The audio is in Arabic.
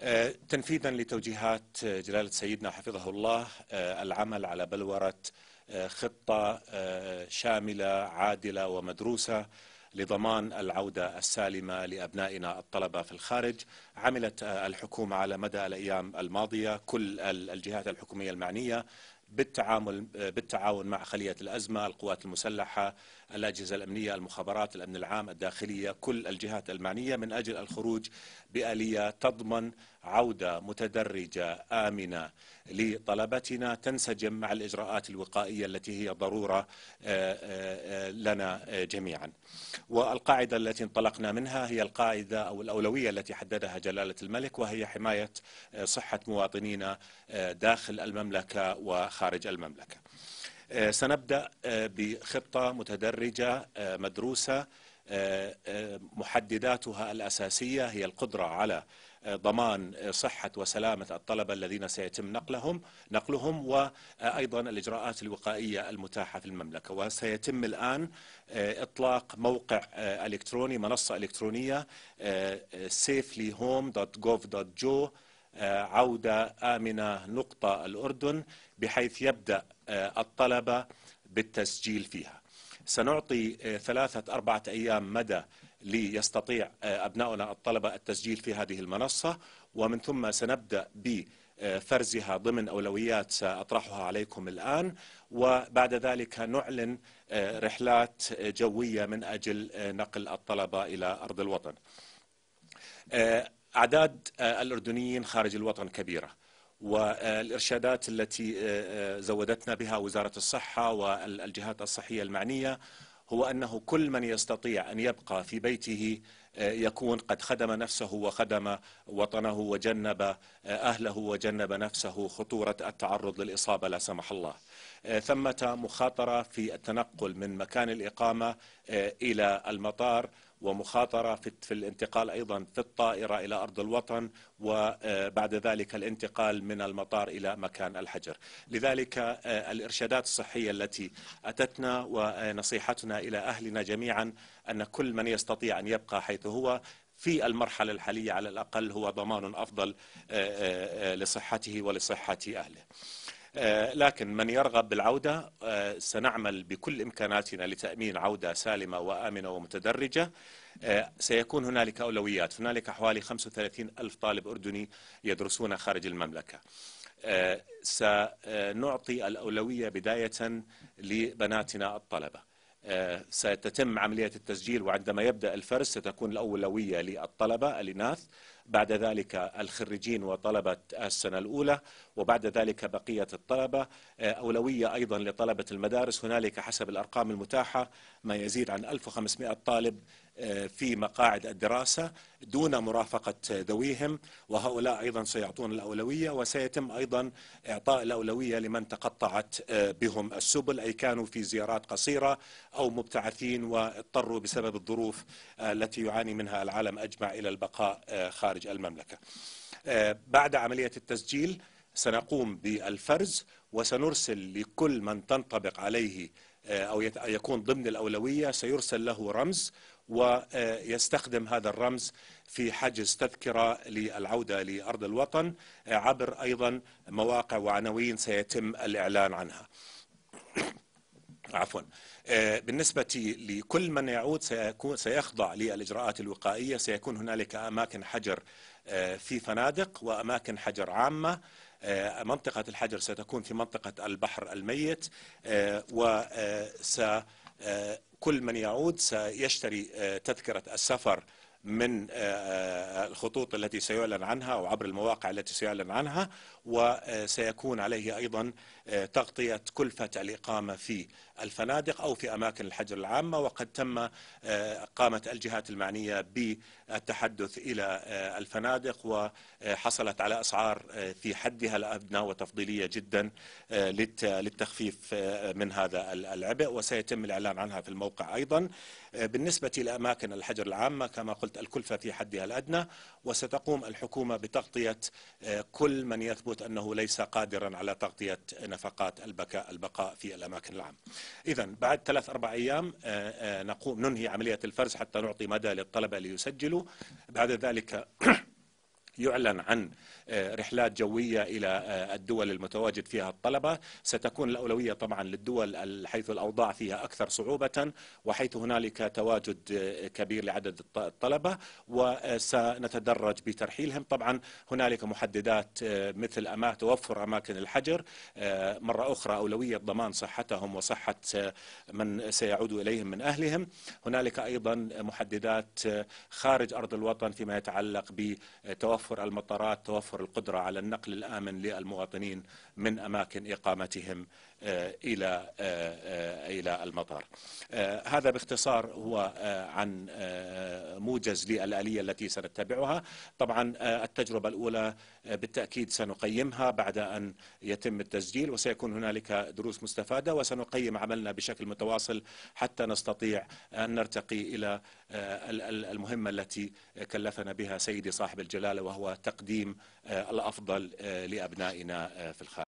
آه، تنفيذا لتوجيهات آه، جلالة سيدنا حفظه الله آه، العمل على بلورة خطة شاملة عادلة ومدروسة لضمان العودة السالمة لأبنائنا الطلبة في الخارج عملت الحكومة على مدى الأيام الماضية كل الجهات الحكومية المعنية بالتعامل بالتعاون مع خليه الازمه، القوات المسلحه، الاجهزه الامنيه، المخابرات، الامن العام، الداخليه، كل الجهات المعنيه من اجل الخروج باليه تضمن عوده متدرجه امنه لطلبتنا تنسجم مع الاجراءات الوقائيه التي هي ضروره آه، آه، آه، لنا جميعا. والقاعده التي انطلقنا منها هي القاعده او الاولويه التي حددها جلاله الملك وهي حمايه صحه مواطنينا داخل المملكه و خارج المملكة آه، سنبدأ آه، بخطة متدرجة آه، مدروسة محدداتها الأساسية هي القدرة على ضمان صحة وسلامة الطلبة الذين سيتم نقلهم نقلهم وأيضا الإجراءات الوقائية المتاحة في المملكة وسيتم الآن إطلاق موقع إلكتروني منصة إلكترونية safelyhome.gov.jo آه، عودة آمنة نقطة الأردن بحيث يبدأ آه، الطلبة بالتسجيل فيها سنعطي آه، ثلاثة أربعة أيام مدى ليستطيع أبناؤنا الطلبة التسجيل في هذه المنصة ومن ثم سنبدأ بفرزها ضمن أولويات سأطرحها عليكم الآن وبعد ذلك نعلن رحلات جوية من أجل نقل الطلبة إلى أرض الوطن أعداد آه، الأردنيين خارج الوطن كبيرة والإرشادات التي آه، آه، زودتنا بها وزارة الصحة والجهات الصحية المعنية هو أنه كل من يستطيع أن يبقى في بيته يكون قد خدم نفسه وخدم وطنه وجنب أهله وجنب نفسه خطورة التعرض للإصابة لا سمح الله ثمة مخاطرة في التنقل من مكان الإقامة إلى المطار ومخاطرة في, في الانتقال أيضا في الطائرة إلى أرض الوطن وبعد آه، ذلك الانتقال من المطار إلى مكان الحجر لذلك آه، الإرشادات الصحية التي أتتنا ونصيحتنا إلى أهلنا جميعا أن كل من يستطيع أن يبقى حيث هو في المرحلة الحالية على الأقل هو ضمان أفضل آه، لصحته ولصحة أهله آه، لكن من يرغب بالعودة آه، سنعمل بكل إمكاناتنا لتأمين عودة سالمة وآمنة ومتدرجة آه، سيكون هنالك أولويات هنالك حوالي 35 ألف طالب أردني يدرسون خارج المملكة سنعطي الأولوية بداية لبناتنا الطلبة ستتم عملية التسجيل وعندما يبدأ الفرز ستكون الأولوية للطلبة الإناث بعد ذلك الخريجين وطلبة السنة الأولى وبعد ذلك بقية الطلبة آه، أولوية أيضا لطلبة المدارس هنالك حسب الأرقام المتاحة ما يزيد عن 1500 طالب آه، في مقاعد الدراسة دون مرافقة ذويهم وهؤلاء أيضا سيعطون الأولوية وسيتم أيضا إعطاء الأولوية لمن تقطعت آه، بهم السبل أي كانوا في زيارات قصيرة أو مبتعثين واضطروا بسبب الظروف التي يعاني منها العالم أجمع إلى البقاء خارج خارج المملكة آه، بعد عملية التسجيل سنقوم بالفرز وسنرسل لكل من تنطبق عليه آه، أو يكون ضمن الأولوية سيرسل له رمز ويستخدم هذا الرمز في حجز تذكرة للعودة لأرض الوطن آه، عبر أيضا مواقع وعناوين سيتم الإعلان عنها عفوا آه، بالنسبة لكل من يعود سيكون سيخضع للإجراءات الوقائية سيكون هنالك أماكن حجر آه، في فنادق وأماكن حجر عامة آه، منطقة الحجر ستكون في منطقة البحر الميت وكل كل من يعود سيشتري تذكرة السفر من الخطوط التي سيعلن عنها او عبر المواقع التي سيعلن عنها وسيكون عليه ايضا تغطية كلفة الإقامة في الفنادق أو في أماكن الحجر العامة وقد تم آه، قامت الجهات المعنية بالتحدث إلى آه، الفنادق وحصلت على أسعار آه، في حدها الأدنى وتفضيلية جدا للتخفيف من هذا العبء وسيتم الإعلان عنها في الموقع أيضا بالنسبة لأماكن الحجر العامة كما قلت الكلفة في حدها الأدنى وستقوم الحكومة بتغطية كل من يثبت أنه ليس قادرا على تغطية نفقات البكاء البقاء في الأماكن العام إذا بعد ثلاث أربع أيام آه، آه، نقوم ننهي عملية الفرز حتى نعطي مدى للطلبة ليسجلوا بعد ذلك يعلن عن آه، رحلات جوية إلى آه، الدول المتواجد فيها الطلبة ستكون الأولوية طبعا للدول حيث الأوضاع فيها أكثر صعوبة وحيث هنالك تواجد آه، كبير لعدد الطلبة وسنتدرج بترحيلهم طبعا هنالك محددات مثل أما توفر أماكن الحجر مرة أخرى أولوية ضمان صحتهم وصحة من سيعود إليهم من أهلهم هنالك أيضا محددات خارج أرض الوطن فيما يتعلق بتوفر توفر المطارات توفر القدرة على النقل الآمن للمواطنين من أماكن إقامتهم آه، إلى آه، آه، إلى المطار هذا باختصار هو عن موجز للآلية التي سنتبعها طبعا التجربة الأولى بالتأكيد سنقيمها بعد أن يتم التسجيل وسيكون هنالك دروس مستفادة وسنقيم عملنا بشكل متواصل حتى نستطيع أن نرتقي إلى المهمة التي كلفنا بها سيدي صاحب الجلالة وهو وهو تقديم آه، الافضل آه، لابنائنا آه، في الخارج